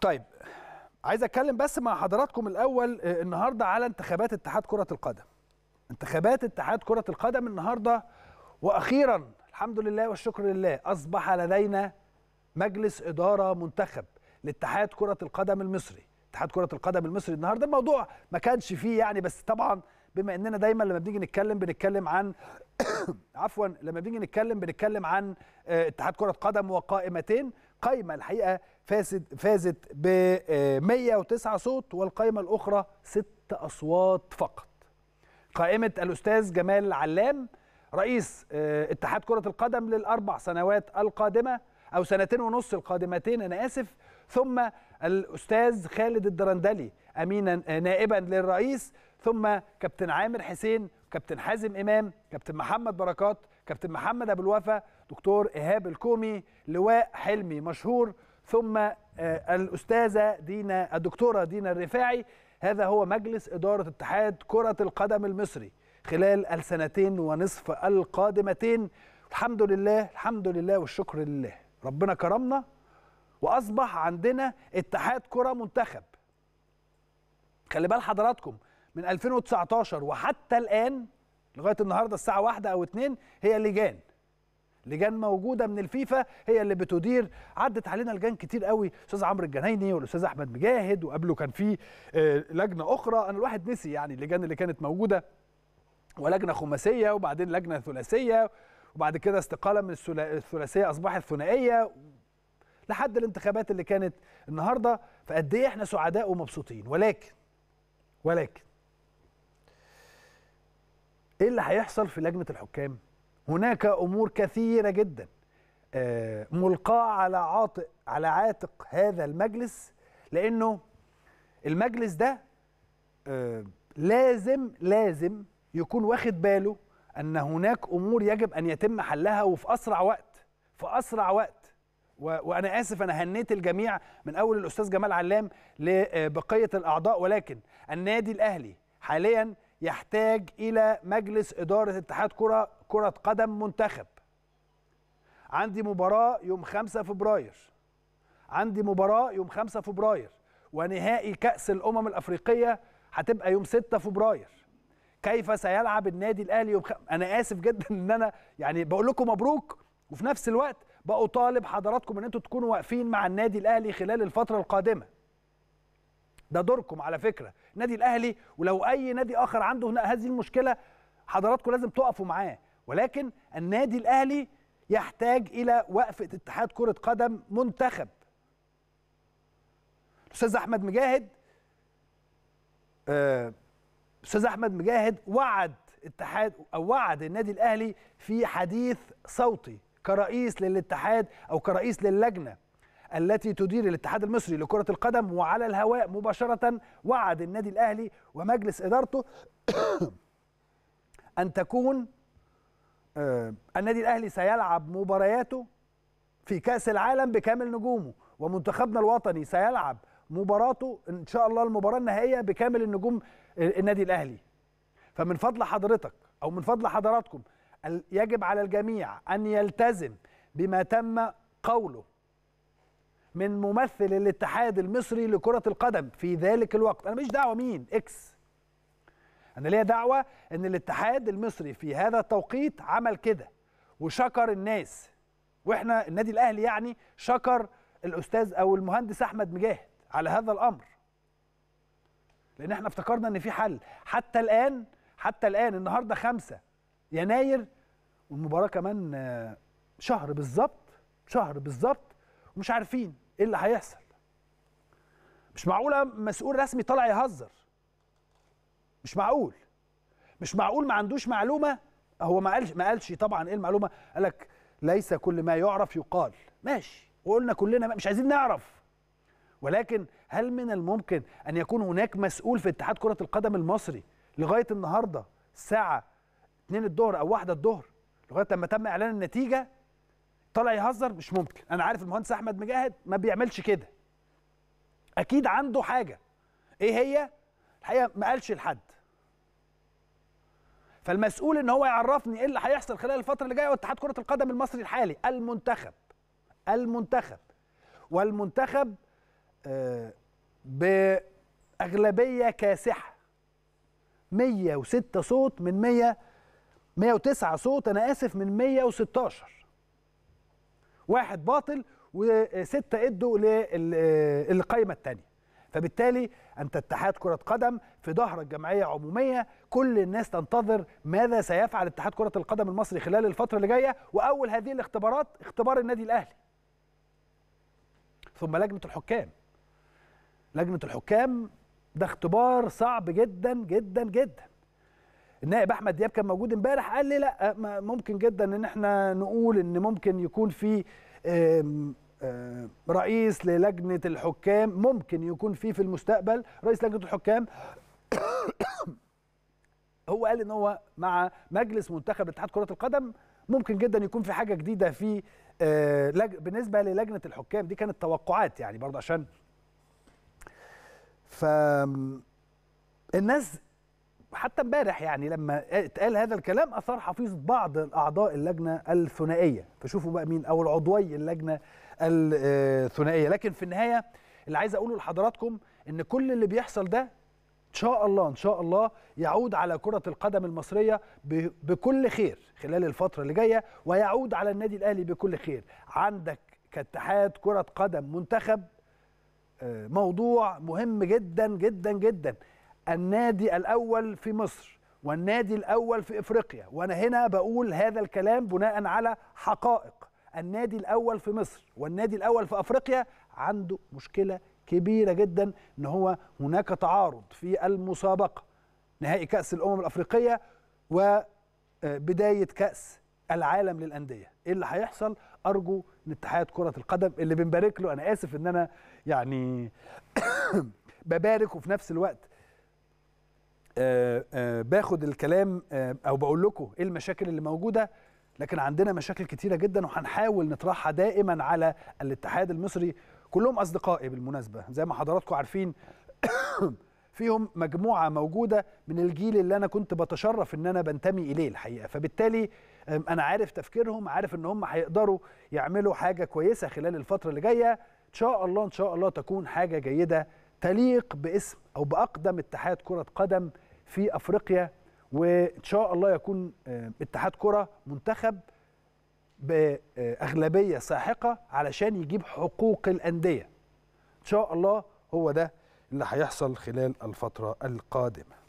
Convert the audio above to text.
طيب عايز اتكلم بس مع حضراتكم الاول آه، النهارده على انتخابات اتحاد كره القدم انتخابات اتحاد كره القدم النهارده واخيرا الحمد لله والشكر لله اصبح لدينا مجلس اداره منتخب لاتحاد كره القدم المصري اتحاد كره القدم المصري النهارده الموضوع ما كانش فيه يعني بس طبعا بما اننا دايما لما بنيجي نتكلم بنتكلم عن عفوا لما بنيجي نتكلم بنتكلم عن آه، اتحاد كره قدم وقائمتين قائمه الحقيقه فازت فازت ب 109 آه، صوت والقائمه الاخرى ست اصوات فقط. قائمه الاستاذ جمال علام رئيس آه، اتحاد كره القدم للاربع سنوات القادمه او سنتين ونص القادمتين انا اسف ثم الاستاذ خالد الدرندلي امينا آه، نائبا للرئيس ثم كابتن عامر حسين كابتن حازم امام كابتن محمد بركات كابتن محمد ابو الوفا دكتور ايهاب الكومي لواء حلمي مشهور ثم آه، الأستاذة دينا الدكتورة دينا الرفاعي هذا هو مجلس إدارة اتحاد كرة القدم المصري خلال السنتين ونصف القادمتين الحمد لله الحمد لله والشكر لله ربنا كرمنا وأصبح عندنا اتحاد كرة منتخب خلي بال حضراتكم من 2019 وحتى الآن لغاية النهاردة الساعة واحدة أو اتنين هي لجان لجان موجوده من الفيفا هي اللي بتدير عدت علينا لجان كتير قوي استاذ عمرو الجنايني والاستاذ احمد مجاهد وقبله كان في آه، لجنه اخرى انا الواحد نسي يعني اللجان اللي كانت موجوده ولجنه خماسيه وبعدين لجنه ثلاثيه وبعد كده استقاله من الثلاثيه اصبحت ثنائيه لحد الانتخابات اللي كانت النهارده فقد ايه احنا سعداء ومبسوطين ولكن ولكن ايه اللي هيحصل في لجنه الحكام هناك امور كثيره جدا آه، ملقاه على عاطق على عاتق هذا المجلس لانه المجلس ده آه، لازم لازم يكون واخد باله ان هناك امور يجب ان يتم حلها وفي اسرع وقت في اسرع وقت وانا اسف انا هنيت الجميع من اول الاستاذ جمال علام لبقيه آه، الاعضاء ولكن النادي الاهلي حاليا يحتاج الى مجلس اداره اتحاد كره كره قدم منتخب عندي مباراه يوم 5 فبراير عندي مباراه يوم 5 فبراير ونهائي كاس الامم الافريقيه هتبقى يوم 6 فبراير كيف سيلعب النادي الاهلي يوم خ... انا اسف جدا ان انا يعني بقول لكم مبروك وفي نفس الوقت بقوا طالب حضراتكم ان انتوا تكونوا واقفين مع النادي الاهلي خلال الفتره القادمه ده دوركم على فكره النادي الاهلي ولو اي نادي اخر عنده هنا هذه المشكله حضراتكم لازم تقفوا معاه ولكن النادي الاهلي يحتاج الى وقفه اتحاد كره قدم منتخب الاستاذ احمد مجاهد آه، استاذ احمد مجاهد وعد اتحاد او وعد النادي الاهلي في حديث صوتي كرئيس للاتحاد او كرئيس للجنه التي تدير الاتحاد المصري لكرة القدم وعلى الهواء مباشرة وعد النادي الأهلي ومجلس إدارته أن تكون آه، النادي الأهلي سيلعب مبارياته في كأس العالم بكامل نجومه ومنتخبنا الوطني سيلعب مباراته إن شاء الله المباراة النهائية بكامل النجوم آه، النادي الأهلي فمن فضل حضرتك أو من فضل حضراتكم يجب على الجميع أن يلتزم بما تم قوله من ممثل الاتحاد المصري لكرة القدم في ذلك الوقت أنا مش دعوة مين إكس أنا ليا دعوة إن الاتحاد المصري في هذا التوقيت عمل كده وشكر الناس وإحنا النادي الأهلي يعني شكر الأستاذ أو المهندس أحمد مجاهد على هذا الأمر لأن إحنا افتكرنا إن في حل حتى الآن حتى الآن النهاردة 5 يناير والمباراة كمان آه، شهر بالظبط شهر بالظبط ومش عارفين ايه اللي هيحصل مش معقوله مسؤول رسمي طالع يهزر مش معقول مش معقول ما عندوش معلومه هو ما قالش ما قالش طبعا ايه المعلومه قال لك ليس كل ما يعرف يقال ماشي وقلنا كلنا مش عايزين نعرف ولكن هل من الممكن ان يكون هناك مسؤول في اتحاد كره القدم المصري لغايه النهارده الساعه 2 الظهر او 1 الظهر لغايه لما تم اعلان النتيجه طلع يهزر مش ممكن انا عارف المهندس احمد مجاهد ما بيعملش كده اكيد عنده حاجه ايه هي الحقيقه ما قالش لحد فالمسؤول ان هو يعرفني ايه اللي هيحصل خلال الفتره اللي جايه واتحاد كره القدم المصري الحالي المنتخب المنتخب والمنتخب آه، باغلبيه كاسحه 106 صوت من 100 109 صوت انا اسف من 116 واحد باطل وستة ادوا للقائمة الثانية فبالتالي أنت اتحاد كرة قدم في ظهرك جمعية عمومية كل الناس تنتظر ماذا سيفعل اتحاد كرة القدم المصري خلال الفترة اللي جاية وأول هذه الاختبارات اختبار النادي الأهلي ثم لجنة الحكام لجنة الحكام ده اختبار صعب جدا جدا جدا النائب احمد دياب كان موجود امبارح قال لي لا ممكن جدا ان احنا نقول ان ممكن يكون في رئيس للجنه الحكام ممكن يكون في في المستقبل رئيس لجنه الحكام هو قال ان هو مع مجلس منتخب اتحاد كره القدم ممكن جدا يكون في حاجه جديده في آه، بالنسبه للجنه الحكام دي كانت توقعات يعني برضه عشان ف الناس حتى امبارح يعني لما اتقال هذا الكلام اثار حفيظه بعض اعضاء اللجنه الثنائيه فشوفوا بقى مين او العضوي اللجنه الثنائيه لكن في النهايه اللي عايز اقوله لحضراتكم ان كل اللي بيحصل ده ان شاء الله ان شاء الله يعود على كره القدم المصريه بكل خير خلال الفتره اللي جايه ويعود على النادي الاهلي بكل خير عندك كاتحاد كره قدم منتخب آه، موضوع مهم جدا جدا جدا النادي الأول في مصر والنادي الأول في إفريقيا وأنا هنا بقول هذا الكلام بناء على حقائق النادي الأول في مصر والنادي الأول في أفريقيا عنده مشكلة كبيرة جدا أن هو هناك تعارض في المسابقة نهائي كأس الأمم الأفريقية وبداية كأس العالم للأندية إيه اللي هيحصل أرجو من اتحاد كرة القدم اللي بنبارك له أنا آسف أن أنا يعني ببارك وفي نفس الوقت آه، آه، باخد الكلام آه، او بقول لكم ايه المشاكل اللي موجوده لكن عندنا مشاكل كتيره جدا وهنحاول نطرحها دائما على الاتحاد المصري كلهم اصدقائي بالمناسبه زي ما حضراتكم عارفين فيهم مجموعه موجوده من الجيل اللي انا كنت بتشرف ان انا بنتمي اليه الحقيقه فبالتالي انا عارف تفكيرهم عارف ان هم هيقدروا يعملوا حاجه كويسه خلال الفتره اللي جايه ان شاء الله ان شاء الله تكون حاجه جيده تليق باسم او باقدم اتحاد كره قدم في افريقيا وان شاء الله يكون آه، اتحاد كره منتخب باغلبيه ساحقه علشان يجيب حقوق الانديه ان شاء الله هو ده اللي هيحصل خلال الفتره القادمه